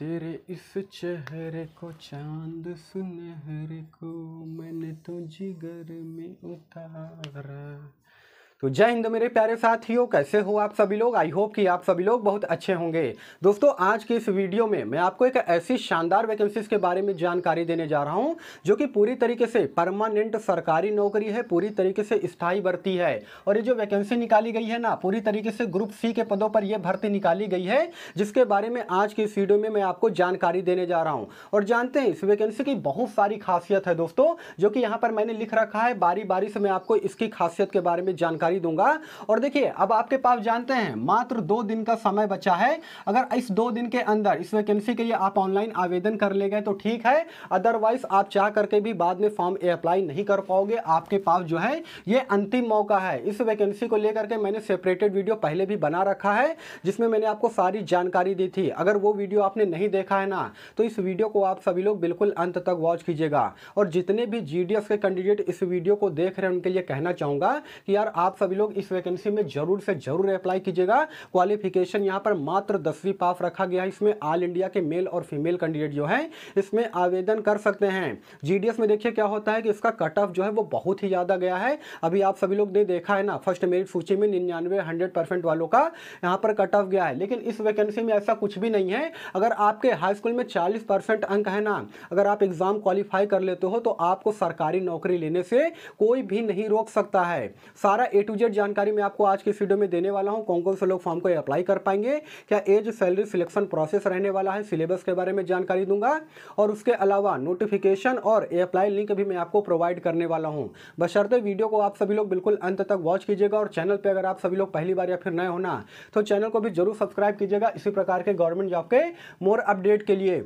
तेरे इस चेहरे को चांद सुनहरे को मैंने तो जिगर में उतारा तो जय हिंद मेरे प्यारे साथियों कैसे हो आप सभी लोग आई होप कि आप सभी लोग बहुत अच्छे होंगे दोस्तों आज की इस वीडियो में मैं आपको एक ऐसी शानदार वैकेंसीज के बारे में जानकारी देने जा रहा हूं जो कि पूरी तरीके से परमानेंट सरकारी नौकरी है पूरी तरीके से स्थायी भर्ती है और ये जो वैकेंसी निकाली गई है ना पूरी तरीके से ग्रुप सी के पदों पर यह भर्ती निकाली गई है जिसके बारे में आज की इस वीडियो में मैं आपको जानकारी देने जा रहा हूँ और जानते हैं इस वैकेंसी की बहुत सारी खासियत है दोस्तों जो कि यहाँ पर मैंने लिख रखा है बारी बारी से मैं आपको इसकी खासियत के बारे में जानकारी जानकारी दूंगा और देखिए अब आपके पास जानते हैं मात्र दो दिन का समय बचा है अगर इस दो दिन के अंदर इस वैकेंसी के लिए आप ऑनलाइन आवेदन कर ले गए तो ठीक है अदरवाइज आप चाह करके भी बाद में फॉर्म अप्लाई नहीं कर पाओगे आपके पास जो है ये अंतिम मौका है इस वैकेंसी को लेकर के मैंने सेपरेटेड वीडियो पहले भी बना रखा है जिसमें मैंने आपको सारी जानकारी दी थी अगर वो वीडियो आपने नहीं देखा है ना तो इस वीडियो को आप सभी लोग बिल्कुल अंत तक वॉच कीजिएगा और जितने भी जीडीएस के कैंडिडेट इस वीडियो को देख रहे हैं उनके लिए कहना चाहूंगा कि यार आप सभी लोग इस वैकेंसी में जरूर से जरूर अप्लाई कीजिएगा क्वालिफिकेशन यहाँ पर मात्र दसवीं पास रखा गया है इसमें ऑल इंडिया के मेल और फीमेल कैंडिडेट जो है इसमें आवेदन कर सकते हैं जी में देखिए क्या होता है कि इसका कट ऑफ जो है वो बहुत ही ज़्यादा गया है अभी आप सभी लोग ने देखा है ना फर्स्ट मेरिट सूची में निन्यानवे हंड्रेड वालों का यहाँ पर कट ऑफ गया है लेकिन इस वैकेंसी में ऐसा कुछ भी नहीं है अगर आपके हाई स्कूल में चालीस अंक है ना अगर आप एग्ज़ाम क्वालिफाई कर लेते हो तो आपको सरकारी नौकरी लेने से कोई भी नहीं रोक सकता है सारा टू जेड जानकारी मैं आपको आज के इस वीडियो में देने वाला हूँ कौन कौन से लोग फॉर्म को अप्लाई कर पाएंगे क्या एज सैलरी सिलेक्शन प्रोसेस रहने वाला है सिलेबस के बारे में जानकारी दूंगा और उसके अलावा नोटिफिकेशन और अप्लाई लिंक भी मैं आपको प्रोवाइड करने वाला हूँ बशर्ते वीडियो को आप सभी लोग बिल्कुल अंत तक वॉच कीजिएगा और चैनल पर अगर आप सभी लोग पहली बार या फिर नए होना तो चैनल को भी जरूर सब्सक्राइब कीजिएगा इसी प्रकार के गवर्नमेंट जॉब के मोर अपडेट के लिए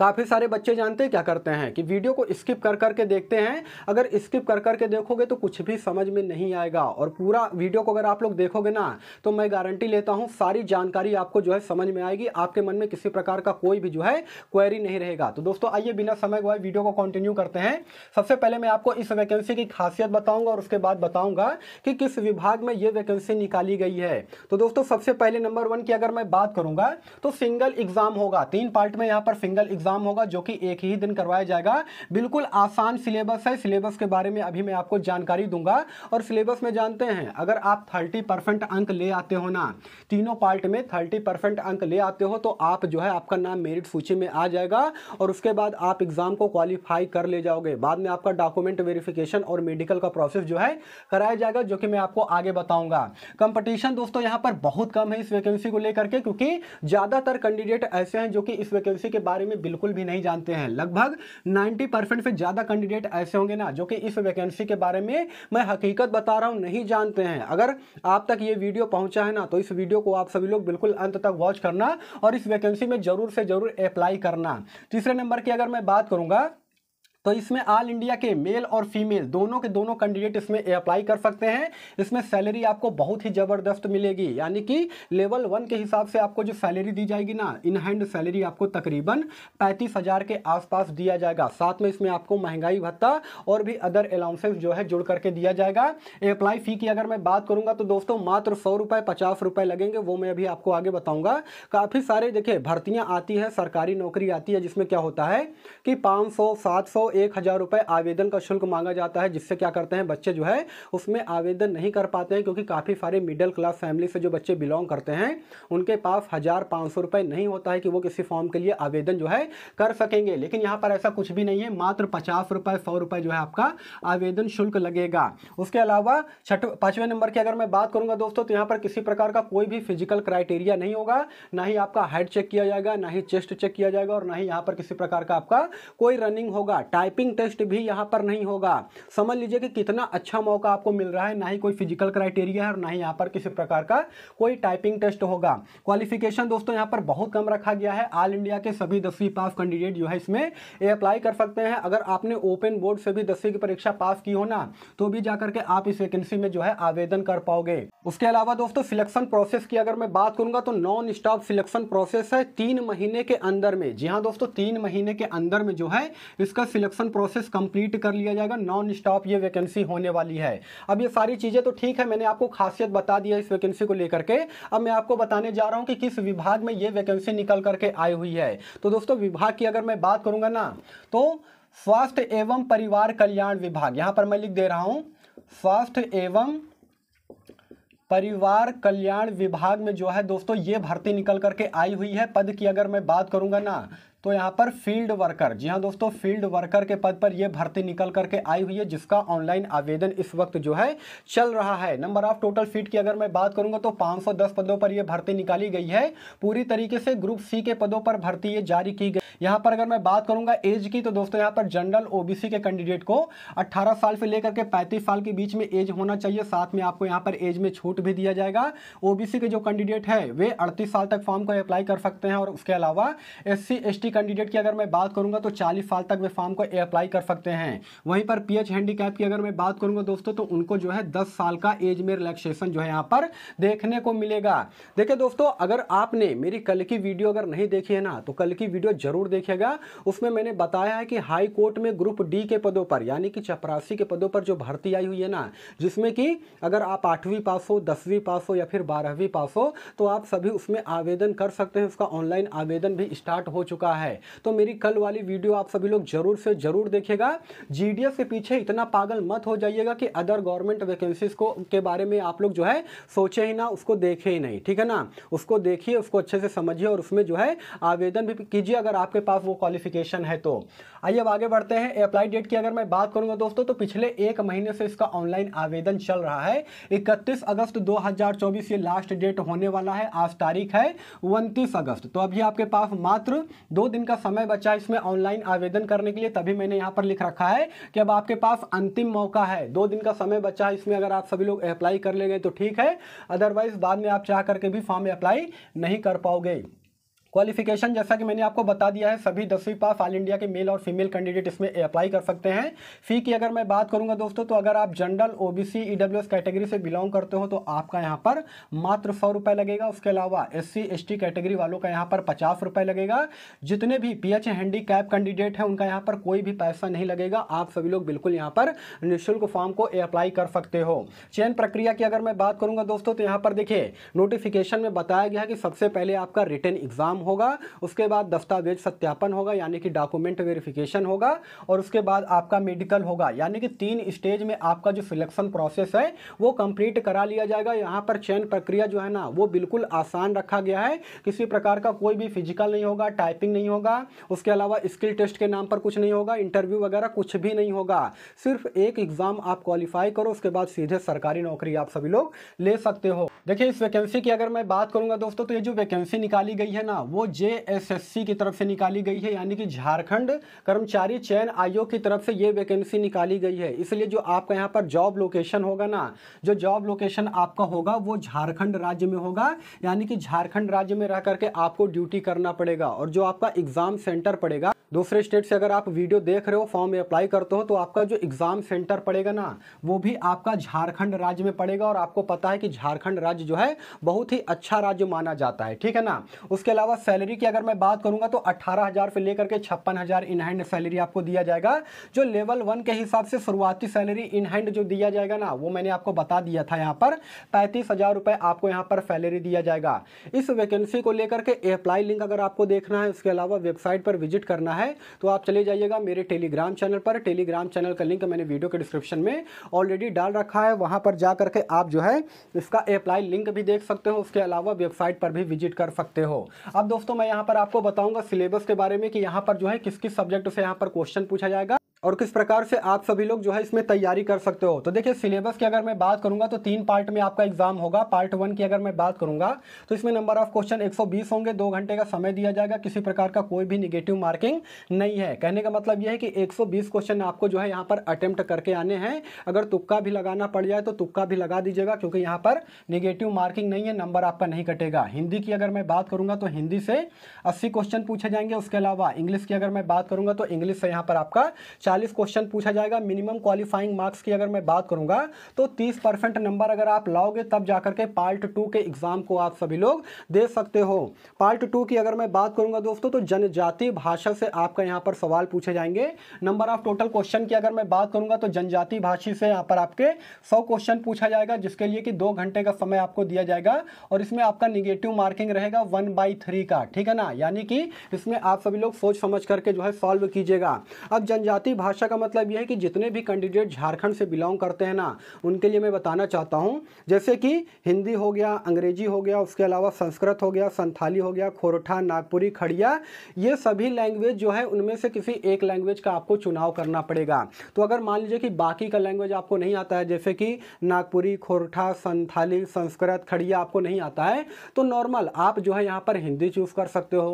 काफ़ी सारे बच्चे जानते हैं क्या करते हैं कि वीडियो को स्किप कर करके देखते हैं अगर स्किप कर करके देखोगे तो कुछ भी समझ में नहीं आएगा और पूरा वीडियो को अगर आप लोग देखोगे ना तो मैं गारंटी लेता हूँ सारी जानकारी आपको जो है समझ में आएगी आपके मन में किसी प्रकार का कोई भी जो है क्वेरी नहीं रहेगा तो दोस्तों आइए बिना समय गवाए वीडियो को कंटिन्यू करते हैं सबसे पहले मैं आपको इस वैकेंसी की खासियत बताऊँगा और उसके बाद बताऊँगा कि किस विभाग में ये वैकेंसी निकाली गई है तो दोस्तों सबसे पहले नंबर वन की अगर मैं बात करूँगा तो सिंगल एग्जाम होगा तीन पार्ट में यहाँ पर सिंगल एग्जाम एग्ज़ाम होगा जो कि एक ही दिन करवाया जाएगा बिल्कुल आसान सिलेबस है सिलेबस के बारे में अभी मैं आपको जानकारी दूंगा और सिलेबस में जानते हैं अगर आप थर्टी परसेंट अंक ले आते हो ना तीनों पार्ट में थर्टी परसेंट अंक ले आते हो तो आप जो है आपका नाम मेरिट सूची में आ जाएगा और उसके बाद आप एग्ज़ाम को क्वालिफाई कर ले जाओगे बाद में आपका डॉक्यूमेंट वेरिफिकेशन और मेडिकल का प्रोसेस जो है कराया जाएगा जो कि मैं आपको आगे बताऊंगा कंपटीशन दोस्तों यहां पर बहुत कम है इस वैकेंसी को लेकर के क्योंकि ज़्यादातर कैंडिडेट ऐसे हैं जो कि इस वैकेंसी के बारे में बिल्कुल बिल्कुल भी नहीं जानते हैं लगभग 90 परसेंट से ज़्यादा कैंडिडेट ऐसे होंगे ना जो कि इस वैकेंसी के बारे में मैं हकीकत बता रहा हूँ नहीं जानते हैं अगर आप तक ये वीडियो पहुँचा है ना तो इस वीडियो को आप सभी लोग बिल्कुल अंत तक वॉच करना और इस वैकेंसी में ज़रूर से ज़रूर अप्लाई करना तीसरे नंबर की अगर मैं बात करूँगा तो इसमें ऑल इंडिया के मेल और फीमेल दोनों के दोनों कैंडिडेट इसमें अप्लाई कर सकते हैं इसमें सैलरी आपको बहुत ही ज़बरदस्त मिलेगी यानी कि लेवल वन के हिसाब से आपको जो सैलरी दी जाएगी ना इन हैंड सैलरी आपको तकरीबन पैंतीस हज़ार के आसपास दिया जाएगा साथ में इसमें आपको महंगाई भत्ता और भी अदर अलाउंसेस जो है जुड़ करके दिया जाएगा अप्लाई फ़ी की अगर मैं बात करूँगा तो दोस्तों मात्र सौ रुपये पचास रुपये लगेंगे वो मैं अभी आपको आगे बताऊँगा काफ़ी सारे देखिए भर्तियाँ आती है सरकारी नौकरी आती है जिसमें क्या होता है कि पाँच सौ सात सौ एक हज़ार रुपये आवेदन का शुल्क मांगा जाता है जिससे क्या करते हैं बच्चे जो है उसमें आवेदन नहीं कर पाते हैं क्योंकि काफ़ी सारे मिडिल क्लास फैमिली से जो बच्चे बिलोंग करते हैं उनके पास हज़ार पाँच सौ रुपये नहीं होता है कि वो किसी फॉर्म के लिए आवेदन जो है कर सकेंगे लेकिन यहाँ पर ऐसा कुछ भी नहीं है मात्र पचास रुपये सौ रुपये जो है आपका आवेदन शुल्क लगेगा उसके अलावा छठ पाँचवें नंबर की अगर मैं बात करूँगा दोस्तों तो यहाँ पर किसी प्रकार का कोई भी फिजिकल क्राइटेरिया नहीं होगा ना ही आपका हाइट चेक किया जाएगा ना ही चेस्ट चेक किया जाएगा और ना ही यहाँ पर किसी प्रकार का आपका कोई रनिंग होगा टाइपिंग टेस्ट भी यहाँ पर नहीं होगा समझ लीजिए कि कितना अच्छा मौका आपको मिल रहा है ना ही कोई फिजिकल क्राइटेरिया है और ना ही यहाँ पर किसी प्रकार का कोई टाइपिंग टेस्ट होगा क्वालिफिकेशन दोस्तों यहाँ पर बहुत कम रखा गया है ऑल इंडिया के सभी दसवीं पास कैंडिडेट जो है इसमें अप्लाई कर सकते हैं अगर आपने ओपन बोर्ड से भी दसवीं की परीक्षा पास की हो ना तो भी जा करके आप इस वैकेंसी में जो है आवेदन कर पाओगे उसके अलावा दोस्तों सिलेक्शन प्रोसेस की अगर मैं बात करूंगा तो नॉन स्टॉप सिलेक्शन प्रोसेस है तीन महीने के अंदर में जी हाँ दोस्तों तीन महीने के अंदर में जो है इसका सिलेक्शन सिलेक्शन प्रोसेस कंप्लीट कर लिया जाएगा नॉन स्टॉप ये वैकेंसी होने वाली है अब ये सारी चीज़ें तो ठीक है मैंने आपको खासियत बता दिया इस वैकेंसी को लेकर के अब मैं आपको बताने जा रहा हूँ कि किस विभाग में ये वैकेंसी निकल करके आई हुई है तो दोस्तों विभाग की अगर मैं बात करूँगा ना तो स्वास्थ्य एवं परिवार कल्याण विभाग यहाँ पर मैं लिख दे रहा हूँ स्वास्थ्य एवं परिवार कल्याण विभाग में जो है दोस्तों ये भर्ती निकल करके आई हुई है पद की अगर मैं बात करूंगा ना तो यहाँ पर फील्ड वर्कर जी हाँ दोस्तों फील्ड वर्कर के पद पर यह भर्ती निकल करके आई हुई है जिसका ऑनलाइन आवेदन इस वक्त जो है चल रहा है नंबर ऑफ टोटल सीट की अगर मैं बात करूंगा तो 510 पदों पर यह भर्ती निकाली गई है पूरी तरीके से ग्रुप सी के पदों पर भर्ती ये जारी की गई यहाँ पर अगर मैं बात करूंगा एज की तो दोस्तों यहाँ पर जनरल ओबीसी के कैंडिडेट को अट्ठारह साल से लेकर के पैंतीस साल के बीच में एज होना चाहिए साथ में आपको यहाँ पर एज में छूट भी दिया जाएगा ओबीसी के जो कैंडिडेट है वे अड़तीस साल तक फॉर्म को अप्लाई कर सकते हैं और उसके अलावा एस सी किसी कैंडिडेट की अगर मैं बात करूंगा तो चालीस साल तक वे फॉर्म को अप्लाई कर सकते हैं वहीं पर पी हैंडीकैप की अगर मैं बात करूंगा दोस्तों तो उनको जो है दस साल का एज में रिलैक्सेशन जो है यहाँ पर देखने को मिलेगा देखिए दोस्तों अगर आपने मेरी कल की वीडियो अगर नहीं देखी है ना तो कल की वीडियो जरूर देखेगा उसमें मैंने बताया है कि हाई कोर्ट में ग्रुप डी के पदों पर यानी कि चपरासी के पदों पर जो भर्ती आई हुई है ना जिसमें कि अगर आप आठवीं पास हो दसवीं पास हो या फिर बारहवीं पास हो तो आप सभी उसमें आवेदन कर सकते हैं उसका ऑनलाइन आवेदन भी स्टार्ट हो चुका है है तो मेरी कल वाली वीडियो आप सभी लोग जरूर से जरूर देखेगा जी के पीछे इतना पागल मत हो जाइएगा कि अदर गवर्नमेंट वैकेंसीज को के बारे में आप लोग जो है सोचे ही ना उसको देखे ही नहीं ठीक है ना उसको देखिए उसको अच्छे से समझिए और उसमें जो है आवेदन भी कीजिए अगर आपके पास वो क्वालिफिकेशन है तो आइए अब आगे बढ़ते हैं अप्लाई डेट की अगर मैं बात करूंगा दोस्तों तो पिछले एक महीने से इसका ऑनलाइन आवेदन चल रहा है 31 अगस्त 2024 ये लास्ट डेट होने वाला है आज तारीख है 29 अगस्त तो अभी आपके पास मात्र दो दिन का समय बचा इसमें ऑनलाइन आवेदन करने के लिए तभी मैंने यहाँ पर लिख रखा है कि अब आपके पास अंतिम मौका है दो दिन का समय बचा है इसमें अगर आप सभी लोग अप्लाई कर ले गए तो ठीक है अदरवाइज बाद में आप चाह करके भी फॉर्म अप्लाई नहीं कर पाओगे क्वालिफिकेशन जैसा कि मैंने आपको बता दिया है सभी दसवीं पास ऑल इंडिया के मेल और फीमेल कैंडिडेट इसमें अप्लाई कर सकते हैं फ़ी की अगर मैं बात करूंगा दोस्तों तो अगर आप जनरल ओबीसी ईडब्ल्यूएस कैटेगरी से बिलोंग करते हो तो आपका यहाँ पर मात्र सौ रुपये लगेगा उसके अलावा एस सी कैटेगरी वालों का यहाँ पर पचास रुपये लगेगा जितने भी पी एच कैंडिडेट हैं उनका यहाँ पर कोई भी पैसा नहीं लगेगा आप सभी लोग बिल्कुल यहाँ पर निःशुल्क फॉर्म को अप्लाई कर सकते हो चयन प्रक्रिया की अगर मैं बात करूँगा दोस्तों तो यहाँ पर देखिए नोटिफिकेशन में बताया गया है कि सबसे पहले आपका रिटर्न एग्जाम होगा उसके बाद दस्तावेज सत्यापन होगा यानी कि डॉक्यूमेंट वेरिफिकेशन होगा और उसके बाद आपका मेडिकल होगा यानी कि तीन स्टेज में आपका जो सिलेक्शन प्रोसेस है वो कंप्लीट करा लिया जाएगा यहाँ पर चयन प्रक्रिया जो है ना वो बिल्कुल आसान रखा गया है किसी प्रकार का कोई भी फिजिकल नहीं होगा टाइपिंग नहीं होगा उसके अलावा स्किल टेस्ट के नाम पर कुछ नहीं होगा इंटरव्यू वगैरह कुछ भी नहीं होगा सिर्फ एक एग्ज़ाम आप क्वालिफाई करो उसके बाद सीधे सरकारी नौकरी आप सभी लोग ले सकते हो देखिए इस वैकेंसी की अगर मैं बात करूंगा दोस्तों तो ये जो वैकेंसी निकाली गई है ना वो सी की तरफ से निकाली गई है यानी कि झारखंड कर्मचारी चयन आयोग की तरफ से ये वैकेंसी निकाली गई है इसलिए जो आपका यहाँ पर जॉब लोकेशन होगा ना जो जॉब लोकेशन आपका होगा वो झारखंड राज्य में होगा यानी कि झारखंड राज्य में रह करके आपको ड्यूटी करना पड़ेगा और जो आपका एग्ज़ाम सेंटर पड़ेगा दूसरे स्टेट से अगर आप वीडियो देख रहे हो फॉर्म में अप्लाई करते हो तो आपका जो एग्ज़ाम सेंटर पड़ेगा ना वो भी आपका झारखंड राज्य में पड़ेगा और आपको पता है कि झारखंड राज्य जो है बहुत ही अच्छा राज्य माना जाता है ठीक है ना उसके अलावा सैलरी की अगर मैं बात करूंगा तो अट्ठारह हज़ार से लेकर के छप्पन हज़ार इन हैंड सैलरी आपको दिया जाएगा जो लेवल वन के हिसाब से शुरुआती सैलरी इन हैंड जो दिया जाएगा ना वो मैंने आपको बता दिया था यहाँ पर पैंतीस हज़ार रुपये आपको यहाँ पर सैलरी दिया जाएगा इस वैकेंसी को लेकर के अप्लाई लिंक अगर आपको देखना है उसके अलावा वेबसाइट पर विजिट करना है तो आप चले जाइएगा मेरे टेलीग्राम चैनल पर टेलीग्राम चैनल का लिंक मैंने वीडियो के डिस्क्रिप्शन में ऑलरेडी डाल रखा है वहाँ पर जा करके आप जो है इसका अप्लाई लिंक भी देख सकते हो उसके अलावा वेबसाइट पर भी विजिट कर सकते हो अब दोस्तों मैं यहाँ पर आपको बताऊंगा सिलेबस के बारे में कि यहाँ पर जो है किस किस सब्जेक्ट से यहाँ पर क्वेश्चन पूछा जाएगा और किस प्रकार से आप सभी लोग जो है इसमें तैयारी कर सकते हो तो देखिए सिलेबस की अगर मैं बात करूंगा तो तीन पार्ट में आपका एग्जाम होगा पार्ट वन की अगर मैं बात करूंगा तो इसमें नंबर ऑफ क्वेश्चन 120 होंगे दो घंटे का समय दिया जाएगा किसी प्रकार का कोई भी निगेटिव मार्किंग नहीं है कहने का मतलब यह है कि एक क्वेश्चन आपको जो है यहाँ पर अटैम्प्ट करके आने हैं अगर तुक्का भी लगाना पड़ जाए तो तुक्का भी लगा दीजिएगा क्योंकि यहाँ पर निगेटिव मार्किंग नहीं है नंबर आपका नहीं कटेगा हिंदी की अगर मैं बात करूँगा तो हिंदी से अस्सी क्वेश्चन पूछे जाएंगे उसके अलावा इंग्लिश की अगर मैं बात करूँगा तो इंग्लिश से यहाँ पर आपका 40 क्वेश्चन पूछा जाएगा मिनिमम क्वालिफाइंग मार्क्स की अगर मैं बात करूंगा तो 30 परसेंट नंबर अगर आप लाओगे तब जाकर के पार्ट टू के एग्ज़ाम को आप सभी लोग दे सकते हो पार्ट टू की अगर मैं बात करूंगा दोस्तों तो जनजाति भाषा से आपका यहाँ पर सवाल पूछे जाएंगे नंबर ऑफ टोटल क्वेश्चन की अगर मैं बात करूंगा तो जनजाति भाषी से यहाँ पर आपके सौ क्वेश्चन पूछा जाएगा जिसके लिए कि दो घंटे का समय आपको दिया जाएगा और इसमें आपका निगेटिव मार्किंग रहेगा वन बाई थ्री का ठीक है ना यानी कि इसमें आप सभी लोग सोच समझ करके जो है सॉल्व कीजिएगा अब जनजाति भाषा का मतलब यह है कि जितने भी कैंडिडेट झारखंड से बिलोंग करते हैं ना उनके लिए मैं बताना चाहता हूँ जैसे कि हिंदी हो गया अंग्रेजी हो गया उसके अलावा संस्कृत हो गया संथाली हो गया खोरठा नागपुरी खड़िया ये सभी लैंग्वेज जो है उनमें से किसी एक लैंग्वेज का आपको चुनाव करना पड़ेगा तो अगर मान लीजिए कि बाकी का लैंग्वेज आपको नहीं आता है जैसे कि नागपुरी खोरठा संथाली संस्कृत खड़िया आपको नहीं आता है तो नॉर्मल आप जो है यहाँ पर हिंदी चूज़ कर सकते हो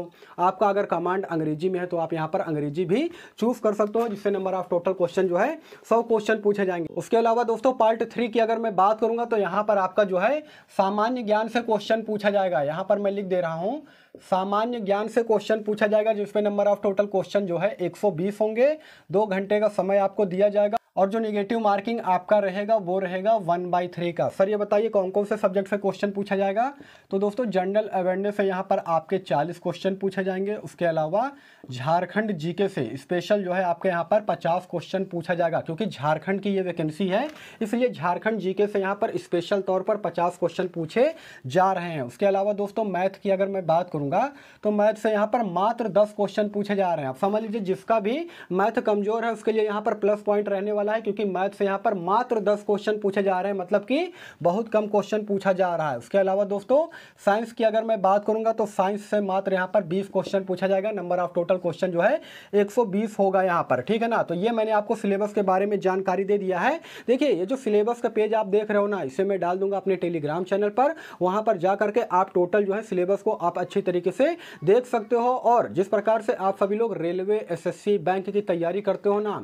आपका अगर कमांड अंग्रेजी में है तो आप यहाँ पर अंग्रेजी भी चूज़ कर सकते हो जिससे नंबर ऑफ टोटल क्वेश्चन जो है सौ क्वेश्चन पूछे जाएंगे उसके अलावा दोस्तों पार्ट थ्री की अगर मैं बात करूंगा तो यहाँ पर आपका जो है सामान्य ज्ञान से क्वेश्चन पूछा जाएगा यहाँ पर मैं लिख दे रहा हूँ सामान्य ज्ञान से क्वेश्चन पूछा जाएगा जिसमें नंबर ऑफ टोटल क्वेश्चन जो है एक होंगे दो घंटे का समय आपको दिया जाएगा और जो निगेटिव मार्किंग आपका रहेगा वो रहेगा वन बाई थ्री का सर ये बताइए कौन कौन से सब्जेक्ट से क्वेश्चन पूछा जाएगा तो दोस्तों जनरल अवेयरनेस से यहाँ पर आपके चालीस क्वेश्चन पूछे जाएंगे उसके अलावा झारखंड जीके से स्पेशल जो है आपके यहाँ पर पचास क्वेश्चन पूछा जाएगा क्योंकि झारखंड की ये वैकेंसी है इसलिए झारखंड जीके से यहाँ पर स्पेशल तौर पर पचास क्वेश्चन पूछे जा रहे हैं उसके अलावा दोस्तों मैथ की अगर मैं बात करूँगा तो मैथ से यहाँ पर मात्र दस क्वेश्चन पूछे जा रहे हैं आप समझ लीजिए जिसका भी मैथ कमज़ोर है उसके लिए यहाँ पर प्लस पॉइंट रहने वाला वाला है क्योंकि मैथ से यहाँ पर मात्र दस क्वेश्चन पूछे जा रहे हैं मतलब कि बहुत कम क्वेश्चन पूछा जा रहा है उसके अलावा दोस्तों साइंस की अगर मैं बात करूँगा तो साइंस से मात्र यहाँ पर बीस क्वेश्चन पूछा जाएगा नंबर ऑफ टोटल क्वेश्चन जो है एक होगा यहाँ पर ठीक है ना तो ये मैंने आपको सिलेबस के बारे में जानकारी दे दिया है देखिए ये जो सिलेबस का पेज आप देख रहे हो ना इसे मैं डाल दूंगा अपने टेलीग्राम चैनल पर वहाँ पर जा करके आप टोटल जो है सिलेबस को आप अच्छी तरीके से देख सकते हो और जिस प्रकार से आप सभी लोग रेलवे एसएससी बैंक की तैयारी करते हो ना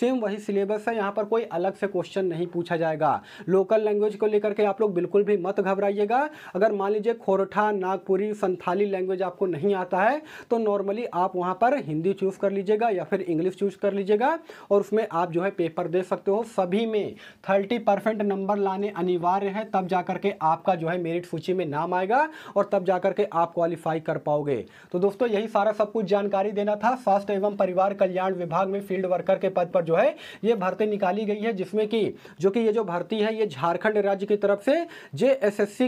सेम वही सिलेबस है का यहाँ पर कोई अलग से क्वेश्चन नहीं पूछा जाएगा लोकल लैंग्वेज को लेकर के आप लोग बिल्कुल भी मत घबराइएगा अगर मान लीजिए खोरठा नागपुरी संथाली लैंग्वेज आपको नहीं आता है तो नॉर्मली आप वहाँ पर हिंदी चूज़ कर लीजिएगा या फिर इंग्लिश चूज़ कर लीजिएगा और उसमें आप जो है पेपर दे सकते हो सभी में थर्टी नंबर लाने अनिवार्य है तब जा करके आपका जो है मेरिट सूची में नाम आएगा और तब जा करके आप क्वालिफाई कर पाओगे तो दोस्तों यही सारा सब कुछ जानकारी देना था स्वास्थ्य एवं परिवार कल्याण विभाग में फील्ड वर्कर के पद पर जो है ये भर्ती भर्ती निकाली गई है जिसमें कि जो कि ये जो भर्ती है ये झारखंड राज्य की तरफ से जे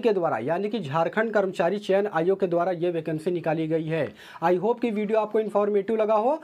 के द्वारा यानी कि झारखंड कर्मचारी चयन आयोग के द्वारा ये वैकेंसी निकाली गई है आई होप कि वीडियो आपको इन्फॉर्मेटिव लगा हो